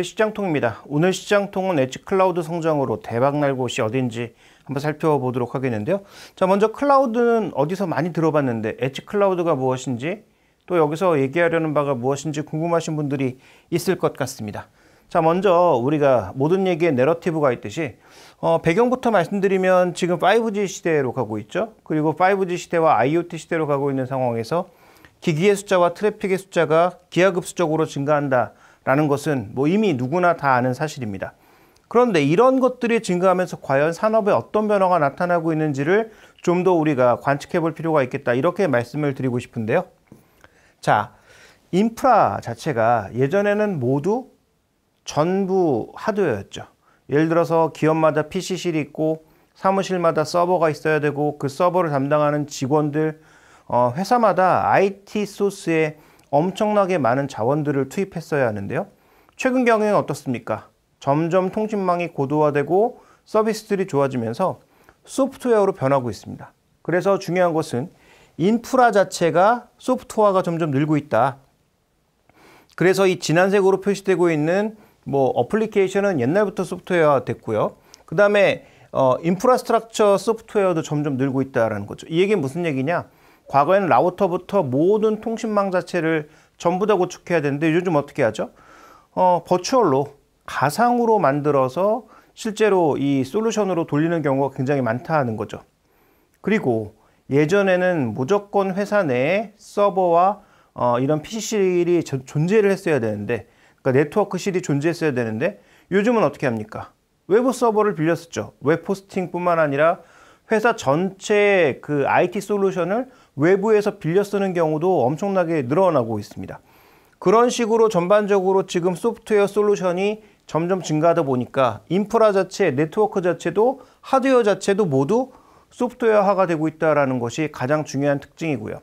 네, 시장통입니다. 오늘 시장통은 엣지클라우드 성장으로 대박날 곳이 어딘지 한번 살펴보도록 하겠는데요. 자, 먼저 클라우드는 어디서 많이 들어봤는데 엣지클라우드가 무엇인지 또 여기서 얘기하려는 바가 무엇인지 궁금하신 분들이 있을 것 같습니다. 자, 먼저 우리가 모든 얘기에 내러티브가 있듯이 어, 배경부터 말씀드리면 지금 5G 시대로 가고 있죠. 그리고 5G 시대와 IoT 시대로 가고 있는 상황에서 기기의 숫자와 트래픽의 숫자가 기하급수적으로 증가한다. 라는 것은 뭐 이미 누구나 다 아는 사실입니다. 그런데 이런 것들이 증가하면서 과연 산업에 어떤 변화가 나타나고 있는지를 좀 더 우리가 관측해 볼 필요가 있겠다. 이렇게 말씀을 드리고 싶은데요. 자, 인프라 자체가 예전에는 모두 전부 하드웨어였죠. 예를 들어서 기업마다 PC실이 있고 사무실마다 서버가 있어야 되고 그 서버를 담당하는 직원들 어, 회사마다 IT 소스의 엄청나게 많은 자원들을 투입했어야 하는데요. 최근 경우에는 어떻습니까? 점점 통신망이 고도화되고 서비스들이 좋아지면서 소프트웨어로 변하고 있습니다. 그래서 중요한 것은 인프라 자체가 소프트웨어가 점점 늘고 있다. 그래서 이 진한색으로 표시되고 있는 뭐 어플리케이션은 옛날부터 소프트웨어가 됐고요. 그 다음에 어, 인프라스트럭처 소프트웨어도 점점 늘고 있다라는 거죠. 이 얘기는 무슨 얘기냐? 과거에는 라우터부터 모든 통신망 자체를 전부 다 구축해야 되는데 요즘 어떻게 하죠? 어, 버추얼로 가상으로 만들어서 실제로 이 솔루션으로 돌리는 경우가 굉장히 많다는 거죠. 그리고 예전에는 무조건 회사 내에 서버와 어, 이런 PC실이 존재를 했어야 되는데 그러니까 네트워크실이 존재했어야 되는데 요즘은 어떻게 합니까? 외부 서버를 빌렸었죠. 웹포스팅뿐만 아니라 회사 전체 그 IT 솔루션을 외부에서 빌려 쓰는 경우도 엄청나게 늘어나고 있습니다. 그런 식으로 전반적으로 지금 소프트웨어 솔루션이 점점 증가하다 보니까 인프라 자체, 네트워크 자체도 하드웨어 자체도 모두 소프트웨어화가 되고 있다는 것이 가장 중요한 특징이고요.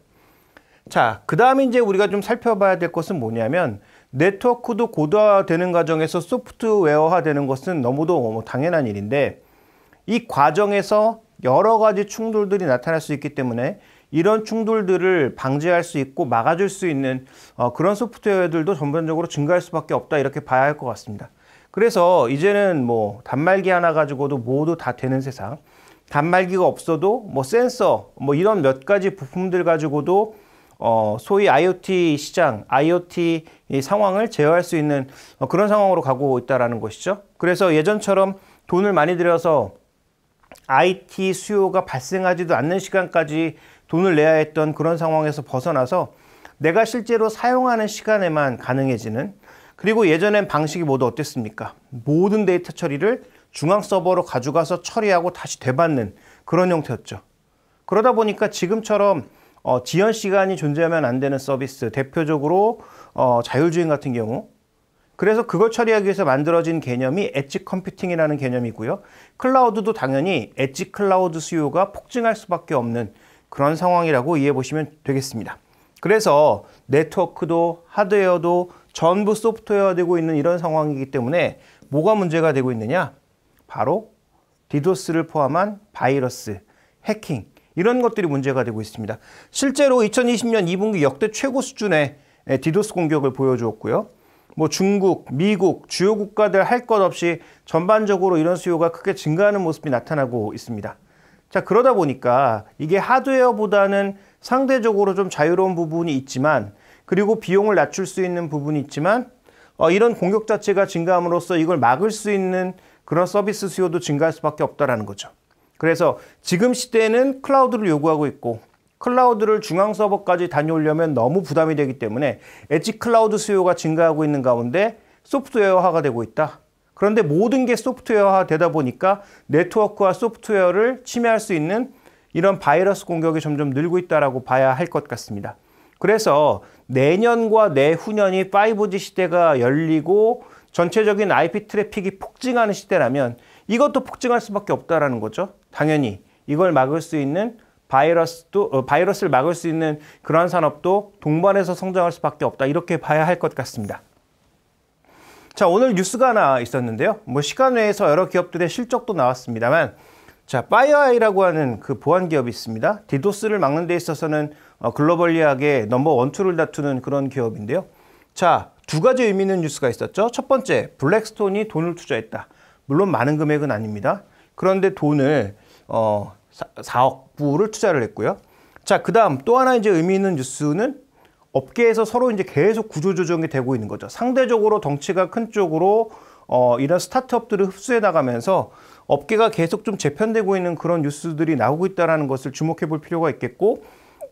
자, 그 다음에 이제 우리가 좀 살펴봐야 될 것은 뭐냐면 네트워크도 고도화되는 과정에서 소프트웨어화되는 것은 너무도 당연한 일인데 이 과정에서 여러 가지 충돌들이 나타날 수 있기 때문에 이런 충돌들을 방지할 수 있고 막아줄 수 있는 어, 그런 소프트웨어들도 전반적으로 증가할 수밖에 없다 이렇게 봐야 할 것 같습니다. 그래서 이제는 뭐 단말기 하나 가지고도 모두 다 되는 세상 단말기가 없어도 뭐 센서 뭐 이런 몇 가지 부품들 가지고도 어, 소위 IoT 시장, IoT 상황을 제어할 수 있는 어, 그런 상황으로 가고 있다라는 것이죠. 그래서 예전처럼 돈을 많이 들여서 IT 수요가 발생하지도 않는 시간까지 돈을 내야 했던 그런 상황에서 벗어나서 내가 실제로 사용하는 시간에만 가능해지는 그리고 예전엔 방식이 모두 어땠습니까? 모든 데이터 처리를 중앙 서버로 가져가서 처리하고 다시 되받는 그런 형태였죠. 그러다 보니까 지금처럼 어, 지연 시간이 존재하면 안 되는 서비스, 대표적으로 어, 자율주행 같은 경우 그래서 그걸 처리하기 위해서 만들어진 개념이 엣지 컴퓨팅이라는 개념이고요. 클라우드도 당연히 엣지 클라우드 수요가 폭증할 수밖에 없는 그런 상황이라고 이해해 보시면 되겠습니다. 그래서 네트워크도 하드웨어도 전부 소프트웨어 되고 있는 이런 상황이기 때문에 뭐가 문제가 되고 있느냐? 바로 디도스를 포함한 바이러스, 해킹 이런 것들이 문제가 되고 있습니다. 실제로 2020년 2분기 역대 최고 수준의 디도스 공격을 보여주었고요. 뭐 중국, 미국, 주요 국가들 할 것 없이 전반적으로 이런 수요가 크게 증가하는 모습이 나타나고 있습니다. 자, 그러다 보니까 이게 하드웨어보다는 상대적으로 좀 자유로운 부분이 있지만 그리고 비용을 낮출 수 있는 부분이 있지만 어, 이런 공격 자체가 증가함으로써 이걸 막을 수 있는 그런 서비스 수요도 증가할 수밖에 없다는 거죠. 그래서 지금 시대에는 클라우드를 요구하고 있고 클라우드를 중앙 서버까지 다녀오려면 너무 부담이 되기 때문에 엣지 클라우드 수요가 증가하고 있는 가운데 소프트웨어화가 되고 있다. 그런데 모든 게 소프트웨어화 되다 보니까 네트워크와 소프트웨어를 침해할 수 있는 이런 바이러스 공격이 점점 늘고 있다라고 봐야 할 것 같습니다. 그래서 내년과 내후년이 5G 시대가 열리고 전체적인 IP 트래픽이 폭증하는 시대라면 이것도 폭증할 수밖에 없다라는 거죠. 당연히 이걸 막을 수 있는 바이러스도 어, 바이러스를 막을 수 있는 그러한 산업도 동반해서 성장할 수밖에 없다. 이렇게 봐야 할 것 같습니다. 자, 오늘 뉴스가 하나 있었는데요. 뭐 시간 외에서 여러 기업들의 실적도 나왔습니다만 자, 파이어아이라고 하는 그 보안 기업이 있습니다. 디도스를 막는 데 있어서는 어, 글로벌리하게 넘버 원, 투를 다투는 그런 기업인데요. 자, 두 가지 의미 있는 뉴스가 있었죠. 첫 번째, 블랙스톤이 돈을 투자했다. 물론 많은 금액은 아닙니다. 그런데 돈을 어 4억 부를 투자를 했고요. 자, 그다음 또 하나 이제 의미 있는 뉴스는 업계에서 서로 이제 계속 구조조정이 되고 있는 거죠. 상대적으로 덩치가 큰 쪽으로 어, 이런 스타트업들을 흡수해 나가면서 업계가 계속 좀 재편되고 있는 그런 뉴스들이 나오고 있다는 것을 주목해 볼 필요가 있겠고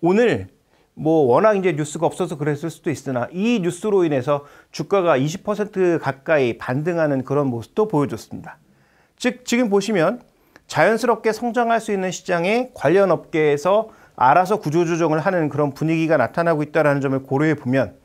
오늘 뭐 워낙 이제 뉴스가 없어서 그랬을 수도 있으나 이 뉴스로 인해서 주가가 20% 가까이 반등하는 그런 모습도 보여줬습니다. 즉 지금 보시면 자연스럽게 성장할 수 있는 시장에 관련 업계에서 알아서 구조조정을 하는 그런 분위기가 나타나고 있다는 점을 고려해 보면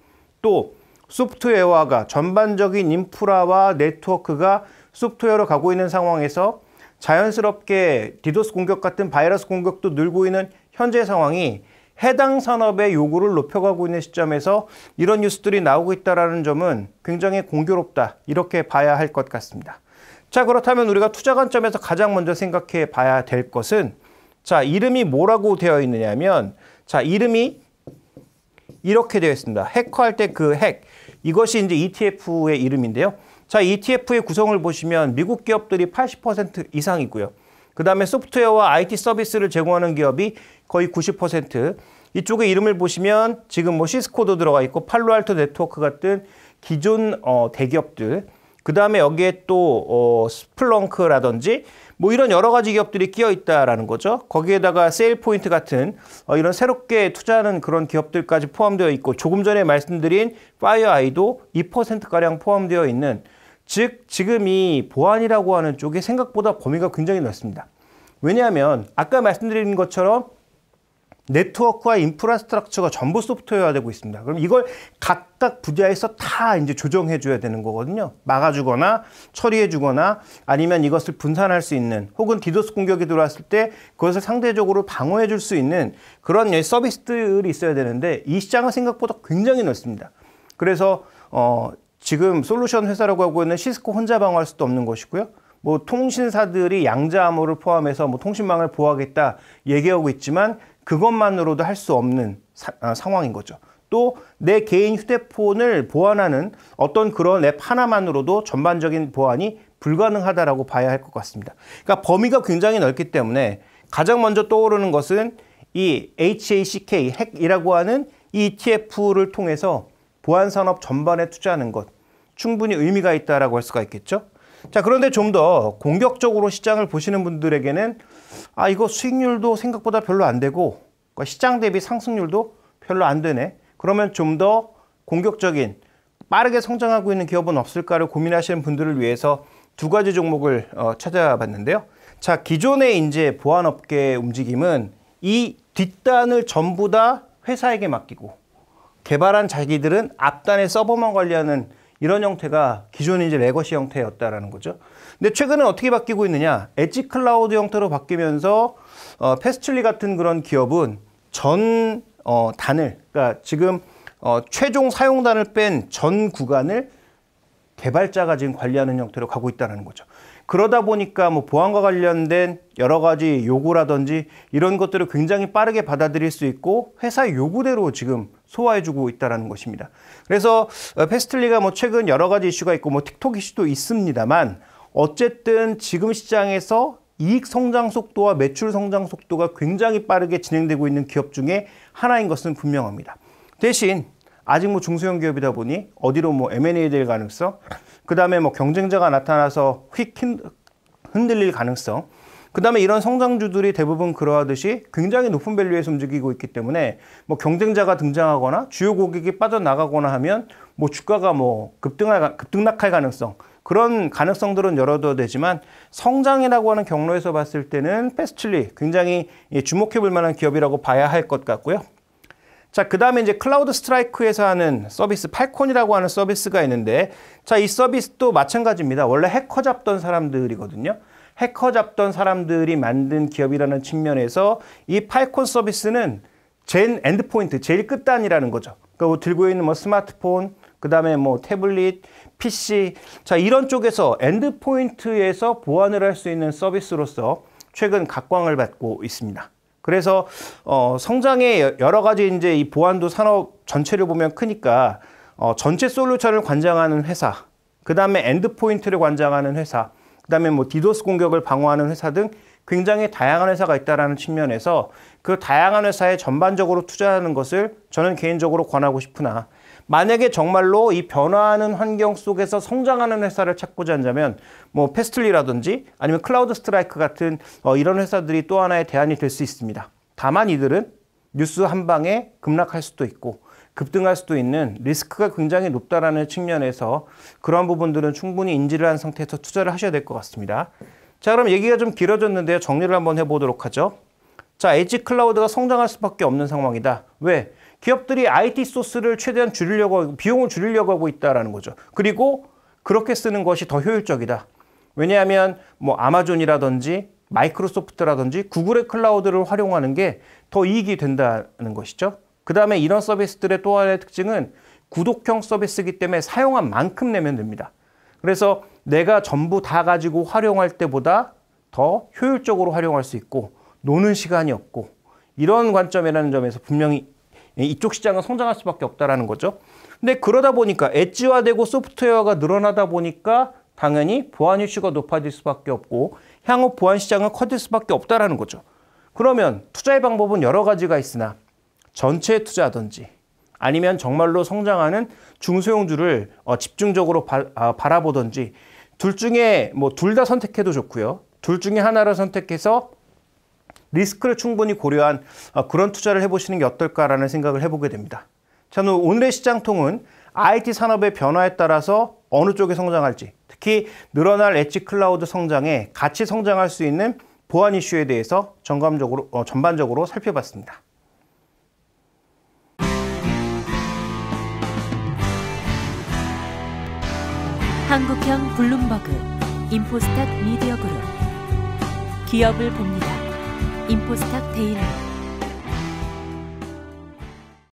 또 소프트웨어화가 전반적인 인프라와 네트워크가 소프트웨어로 가고 있는 상황에서 자연스럽게 디도스 공격 같은 바이러스 공격도 늘고 있는 현재 상황이 해당 산업의 요구를 높여가고 있는 시점에서 이런 뉴스들이 나오고 있다는 점은 굉장히 공교롭다 이렇게 봐야 할 것 같습니다. 자 그렇다면 우리가 투자 관점에서 가장 먼저 생각해 봐야 될 것은 자, 이름이 뭐라고 되어 있느냐면 자, 이름이 이렇게 되어 있습니다. 해커할 때 그 핵. 이것이 이제 ETF의 이름인데요. 자, ETF의 구성을 보시면 미국 기업들이 80% 이상이고요. 그 다음에 소프트웨어와 IT 서비스를 제공하는 기업이 거의 90%. 이쪽에 이름을 보시면 지금 뭐 시스코도 들어가 있고 팔로알토 네트워크 같은 기존 어, 대기업들. 그 다음에 여기에 또 어, 스플렁크라든지 뭐 이런 여러 가지 기업들이 끼어 있다라는 거죠. 거기에다가 세일 포인트 같은 어, 이런 새롭게 투자하는 그런 기업들까지 포함되어 있고 조금 전에 말씀드린 파이어 아이도 2%가량 포함되어 있는 즉 지금 이 보안이라고 하는 쪽이 생각보다 범위가 굉장히 넓습니다. 왜냐하면 아까 말씀드린 것처럼 네트워크와 인프라스트럭처가 전부 소프트웨어화 되고 있습니다. 그럼 이걸 각각 분야에서 다 이제 조정해 줘야 되는 거거든요. 막아주거나 처리해 주거나 아니면 이것을 분산할 수 있는 혹은 디도스 공격이 들어왔을 때 그것을 상대적으로 방어해 줄 수 있는 그런 예, 서비스들이 있어야 되는데 이 시장은 생각보다 굉장히 넓습니다. 그래서 어 지금 솔루션 회사라고 하고 있는 시스코 혼자 방어할 수도 없는 것이고요. 뭐 통신사들이 양자 암호를 포함해서 뭐 통신망을 보호하겠다 얘기하고 있지만 그것만으로도 할 수 없는 사, 아, 상황인 거죠. 또 내 개인 휴대폰을 보완하는 어떤 그런 앱 하나만으로도 전반적인 보안이 불가능하다라고 봐야 할 것 같습니다. 그러니까 범위가 굉장히 넓기 때문에 가장 먼저 떠오르는 것은 이 HACK 핵이라고 하는 ETF를 통해서 보안 산업 전반에 투자하는 것 충분히 의미가 있다라고 할 수가 있겠죠. 자, 그런데 좀 더 공격적으로 시장을 보시는 분들에게는 아 이거 수익률도 생각보다 별로 안 되고 그러니까 시장 대비 상승률도 별로 안 되네. 그러면 좀 더 공격적인 빠르게 성장하고 있는 기업은 없을까를 고민하시는 분들을 위해서 두 가지 종목을 어, 찾아봤는데요. 자 기존의 이제 보안업계 움직임은 이 뒷단을 전부 다 회사에게 맡기고 개발한 자기들은 앞단의 서버만 관리하는 이런 형태가 기존의 이제 레거시 형태였다라는 거죠. 근데 최근에 어떻게 바뀌고 있느냐? 엣지 클라우드 형태로 바뀌면서 어, 패스츄리 같은 그런 기업은 전 어, 단을 그러니까 지금 어, 최종 사용단을 뺀 전 구간을 개발자가 지금 관리하는 형태로 가고 있다는 거죠. 그러다 보니까 뭐 보안과 관련된 여러 가지 요구라든지 이런 것들을 굉장히 빠르게 받아들일 수 있고 회사의 요구대로 지금 소화해주고 있다는 것입니다. 그래서 페스틀리가 어, 뭐 최근 여러 가지 이슈가 있고 뭐 틱톡 이슈도 있습니다만 어쨌든 지금 시장에서 이익 성장 속도와 매출 성장 속도가 굉장히 빠르게 진행되고 있는 기업 중에 하나인 것은 분명합니다. 대신 아직 뭐 중소형 기업이다 보니 어디로 뭐 M&A 될 가능성, 그 다음에 뭐 경쟁자가 나타나서 휙 흔들릴 가능성, 그 다음에 이런 성장주들이 대부분 그러하듯이 굉장히 높은 밸류에서 움직이고 있기 때문에 뭐 경쟁자가 등장하거나 주요 고객이 빠져나가거나 하면 뭐 주가가 뭐 급등할, 급등락할 가능성 그런 가능성들은 열어둬야 되지만 성장이라고 하는 경로에서 봤을 때는 패스츄리 굉장히 주목해 볼 만한 기업이라고 봐야 할 것 같고요. 자, 그 다음에 이제 클라우드 스트라이크에서 하는 서비스, 팔콘이라고 하는 서비스가 있는데, 자, 이 서비스도 마찬가지입니다. 원래 해커 잡던 사람들이거든요. 해커 잡던 사람들이 만든 기업이라는 측면에서 이 팔콘 서비스는 젠 엔드포인트, 제일 끝단이라는 거죠. 그리고 그러니까 뭐 들고 있는 뭐 스마트폰, 그 다음에 뭐 태블릿, PC, 자, 이런 쪽에서 엔드포인트에서 보완을 할 수 있는 서비스로서 최근 각광을 받고 있습니다. 그래서 어, 성장의 여러 가지 이제 이 보안도 산업 전체를 보면 크니까 어, 전체 솔루션을 관장하는 회사, 그 다음에 엔드포인트를 관장하는 회사, 그 다음에 뭐 디도스 공격을 방어하는 회사 등 굉장히 다양한 회사가 있다라는 측면에서 그 다양한 회사에 전반적으로 투자하는 것을 저는 개인적으로 권하고 싶으나 만약에 정말로 이 변화하는 환경 속에서 성장하는 회사를 찾고자 한다면 뭐 페스틀리라든지 아니면 클라우드 스트라이크 같은 어, 이런 회사들이 또 하나의 대안이 될 수 있습니다. 다만 이들은 뉴스 한 방에 급락할 수도 있고 급등할 수도 있는 리스크가 굉장히 높다라는 측면에서 그러한 부분들은 충분히 인지를 한 상태에서 투자를 하셔야 될 것 같습니다. 자 그럼 얘기가 좀 길어졌는데요. 정리를 한번 해보도록 하죠. 자, 에지 클라우드가 성장할 수밖에 없는 상황이다. 왜? 기업들이 IT 소스를 최대한 줄이려고 비용을 줄이려고 하고 있다라는 거죠. 그리고 그렇게 쓰는 것이 더 효율적이다. 왜냐하면 뭐 아마존이라든지 마이크로소프트라든지 구글의 클라우드를 활용하는 게 더 이익이 된다는 것이죠. 그 다음에 이런 서비스들의 또 하나의 특징은 구독형 서비스이기 때문에 사용한 만큼 내면 됩니다. 그래서 내가 전부 다 가지고 활용할 때보다 더 효율적으로 활용할 수 있고 노는 시간이 없고 이런 관점이라는 점에서 분명히 예, 이쪽 시장은 성장할 수밖에 없다라는 거죠. 근데 그러다 보니까 엣지화되고 소프트웨어가 늘어나다 보니까 당연히 보안 이슈가 높아질 수밖에 없고 향후 보안 시장은 커질 수밖에 없다라는 거죠. 그러면 투자의 방법은 여러 가지가 있으나 전체 투자하든지 아니면 정말로 성장하는 중소형주를 어, 집중적으로 바, 아, 바라보든지 둘 중에 뭐 둘 다 선택해도 좋고요. 둘 중에 하나를 선택해서 리스크를 충분히 고려한 어, 그런 투자를 해보시는 게 어떨까라는 생각을 해보게 됩니다. 자, 오늘의 시장통은 IT 산업의 변화에 따라서 어느 쪽이 성장할지, 특히 늘어날 엣지 클라우드 성장에 같이 성장할 수 있는 보안 이슈에 대해서 전감적으로, 어, 전반적으로 살펴봤습니다. 한국형 블룸버그 인포스탁 미디어 그룹 기업을 봅니다. 임포스탁데이리